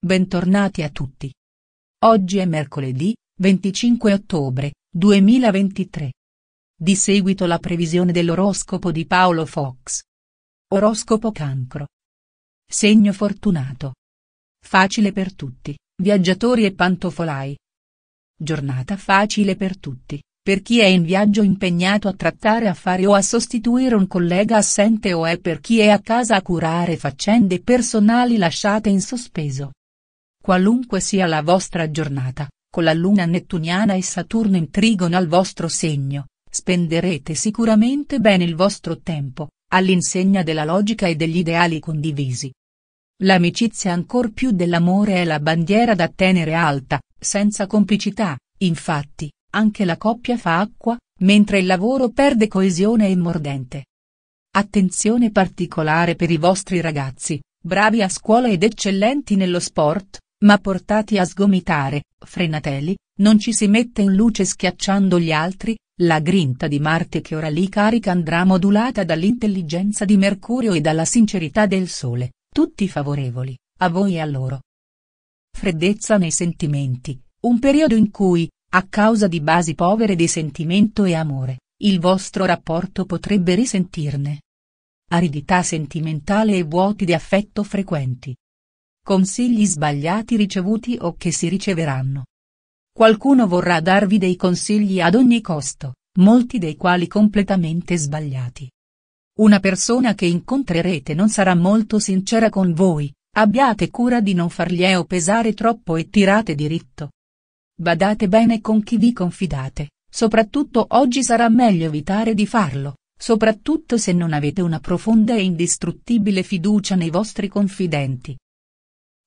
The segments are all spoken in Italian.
Bentornati a tutti. Oggi è mercoledì, 25 ottobre, 2023. Di seguito la previsione dell'oroscopo di Paolo Fox. Oroscopo Cancro. Segno fortunato. Facile per tutti, viaggiatori e pantofolai. Giornata facile per tutti, per chi è in viaggio impegnato a trattare affari o a sostituire un collega assente o è per chi è a casa a curare faccende personali lasciate in sospeso. Qualunque sia la vostra giornata, con la luna nettuniana e Saturno in trigono al vostro segno, spenderete sicuramente bene il vostro tempo, all'insegna della logica e degli ideali condivisi. L'amicizia ancor più dell'amore è la bandiera da tenere alta, senza complicità, infatti, anche la coppia fa acqua, mentre il lavoro perde coesione e mordente. Attenzione particolare per i vostri ragazzi, bravi a scuola ed eccellenti nello sport, ma portati a sgomitare, frenateli, non ci si mette in luce schiacciando gli altri, la grinta di Marte che ora li carica andrà modulata dall'intelligenza di Mercurio e dalla sincerità del Sole, tutti favorevoli, a voi e a loro. Freddezza nei sentimenti, un periodo in cui, a causa di basi povere di sentimento e amore, il vostro rapporto potrebbe risentirne. Aridità sentimentale e vuoti di affetto frequenti, Consigli sbagliati ricevuti o che si riceveranno. Qualcuno vorrà darvi dei consigli ad ogni costo, molti dei quali completamente sbagliati. Una persona che incontrerete non sarà molto sincera con voi, abbiate cura di non farglielo pesare troppo e tirate diritto. Badate bene con chi vi confidate, soprattutto oggi sarà meglio evitare di farlo, soprattutto se non avete una profonda e indistruttibile fiducia nei vostri confidenti.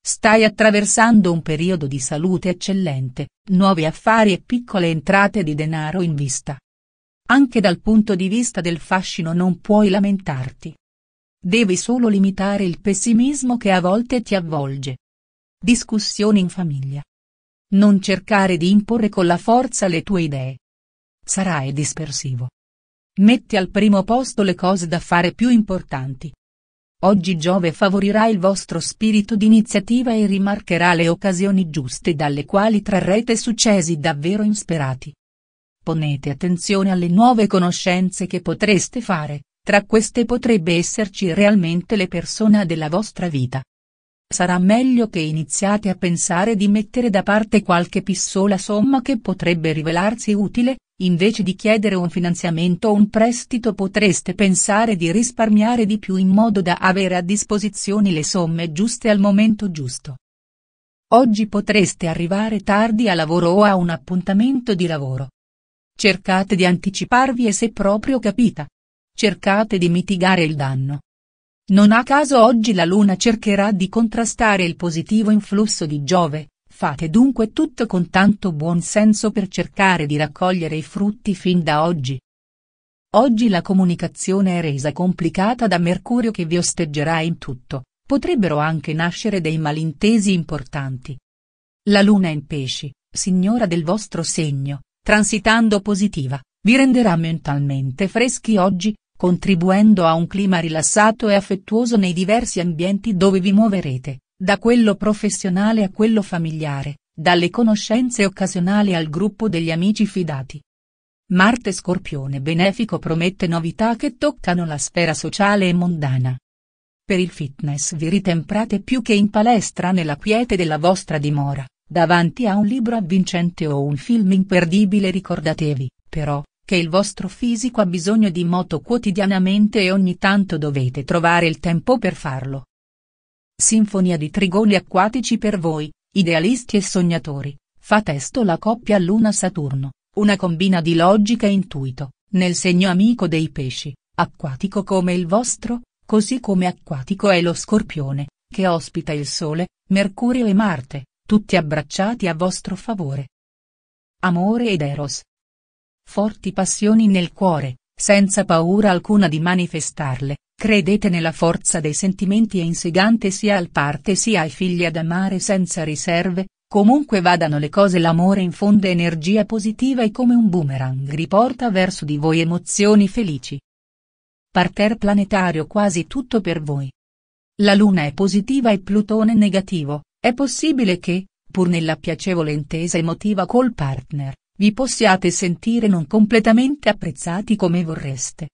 Stai attraversando un periodo di salute eccellente, nuovi affari e piccole entrate di denaro in vista. Anche dal punto di vista del fascino non puoi lamentarti. Devi solo limitare il pessimismo che a volte ti avvolge. Discussioni in famiglia. Non cercare di imporre con la forza le tue idee. Sarai dispersivo. Metti al primo posto le cose da fare più importanti. Oggi Giove favorirà il vostro spirito d'iniziativa e rimarcherà le occasioni giuste dalle quali trarrete successi davvero insperati. Ponete attenzione alle nuove conoscenze che potreste fare, tra queste potrebbe esserci realmente le persone della vostra vita. Sarà meglio che iniziate a pensare di mettere da parte qualche pissola somma che potrebbe rivelarsi utile, invece di chiedere un finanziamento o un prestito potreste pensare di risparmiare di più in modo da avere a disposizione le somme giuste al momento giusto. Oggi potreste arrivare tardi a lavoro o a un appuntamento di lavoro. Cercate di anticiparvi e se proprio capita. Cercate di mitigare il danno. Non a caso oggi la Luna cercherà di contrastare il positivo influsso di Giove, Fate dunque tutto con tanto buon senso per cercare di raccogliere i frutti fin da oggi. Oggi la comunicazione è resa complicata da Mercurio che vi osteggerà in tutto, potrebbero anche nascere dei malintesi importanti. La luna in pesci, signora del vostro segno, transitando positiva, vi renderà mentalmente freschi oggi, contribuendo a un clima rilassato e affettuoso nei diversi ambienti dove vi muoverete, da quello professionale a quello familiare, dalle conoscenze occasionali al gruppo degli amici fidati. Marte Scorpione benefico promette novità che toccano la sfera sociale e mondana. Per il fitness vi ritemprate più che in palestra nella quiete della vostra dimora, davanti a un libro avvincente o un film imperdibile ricordatevi, però, che il vostro fisico ha bisogno di moto quotidianamente e ogni tanto dovete trovare il tempo per farlo. Sinfonia di trigoni acquatici per voi, idealisti e sognatori, fa testo la coppia Luna-Saturno, una combina di logica e intuito, nel segno amico dei pesci, acquatico come il vostro, così come acquatico è lo scorpione, che ospita il Sole, Mercurio e Marte, tutti abbracciati a vostro favore. Amore ed Eros. Forti passioni nel cuore, senza paura alcuna di manifestarle, Credete nella forza dei sentimenti e insegante sia al parte sia ai figli ad amare senza riserve, comunque vadano le cose l'amore infonde energia positiva e come un boomerang riporta verso di voi emozioni felici. Parter planetario quasi tutto per voi. La Luna è positiva e Plutone negativo, è possibile che, pur nella piacevole intesa emotiva col partner, vi possiate sentire non completamente apprezzati come vorreste.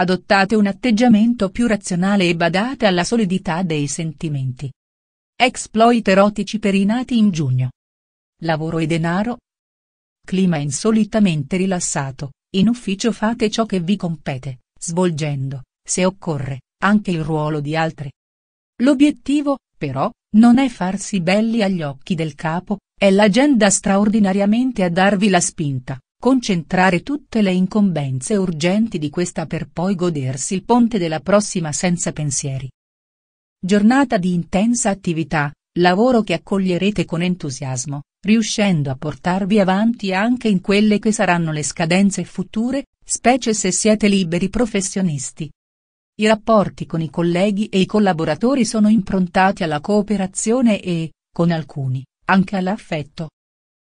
Adottate un atteggiamento più razionale e badate alla solidità dei sentimenti. Exploit erotici per i nati in giugno. Lavoro e denaro. Clima insolitamente rilassato, in ufficio fate ciò che vi compete, svolgendo, se occorre, anche il ruolo di altri. L'obiettivo, però, non è farsi belli agli occhi del capo, è l'agenda straordinariamente a darvi la spinta, concentrare tutte le incombenze urgenti di questa per poi godersi il ponte della prossima senza pensieri. Giornata di intensa attività, lavoro che accoglierete con entusiasmo, riuscendo a portarvi avanti anche in quelle che saranno le scadenze future, specie se siete liberi professionisti. I rapporti con i colleghi e i collaboratori sono improntati alla cooperazione e, con alcuni, anche all'affetto.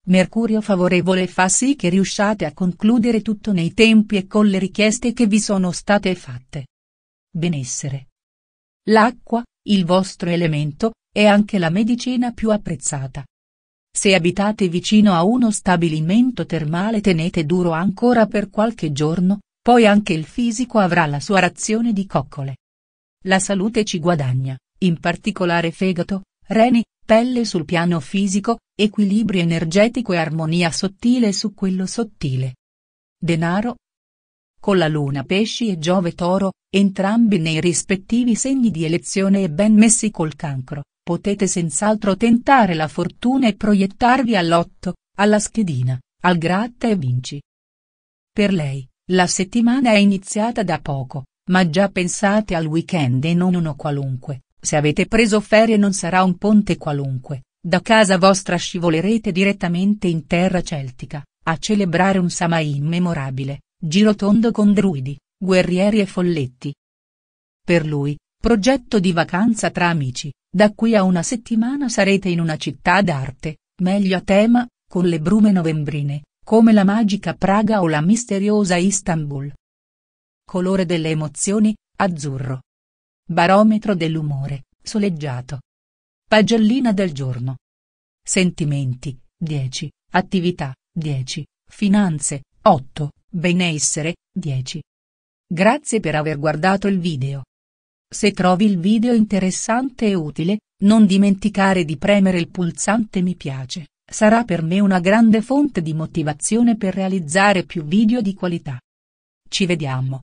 Mercurio favorevole fa sì che riusciate a concludere tutto nei tempi e con le richieste che vi sono state fatte. Benessere. L'acqua, il vostro elemento, è anche la medicina più apprezzata. Se abitate vicino a uno stabilimento termale tenete duro ancora per qualche giorno, poi anche il fisico avrà la sua razione di coccole. La salute ci guadagna, in particolare fegato, reni, pelle sul piano fisico, Equilibrio energetico e armonia sottile su quello sottile. Denaro. Con la luna pesci e giove toro, entrambi nei rispettivi segni di elezione e ben messi col cancro, potete senz'altro tentare la fortuna e proiettarvi all'otto, alla schedina, al gratta e vinci. Per lei, la settimana è iniziata da poco, ma già pensate al weekend e non uno qualunque, se avete preso ferie non sarà un ponte qualunque, da casa vostra scivolerete direttamente in terra celtica, a celebrare un Samain memorabile, girotondo con druidi, guerrieri e folletti. Per lui, progetto di vacanza tra amici, da qui a una settimana sarete in una città d'arte, meglio a tema, con le brume novembrine, come la magica Praga o la misteriosa Istanbul. Colore delle emozioni, azzurro. Barometro dell'umore, soleggiato. Pagellina del giorno. Sentimenti, 10, attività, 10, finanze, 8, benessere, 10. Grazie per aver guardato il video. Se trovi il video interessante e utile, non dimenticare di premere il pulsante mi piace, sarà per me una grande fonte di motivazione per realizzare più video di qualità. Ci vediamo.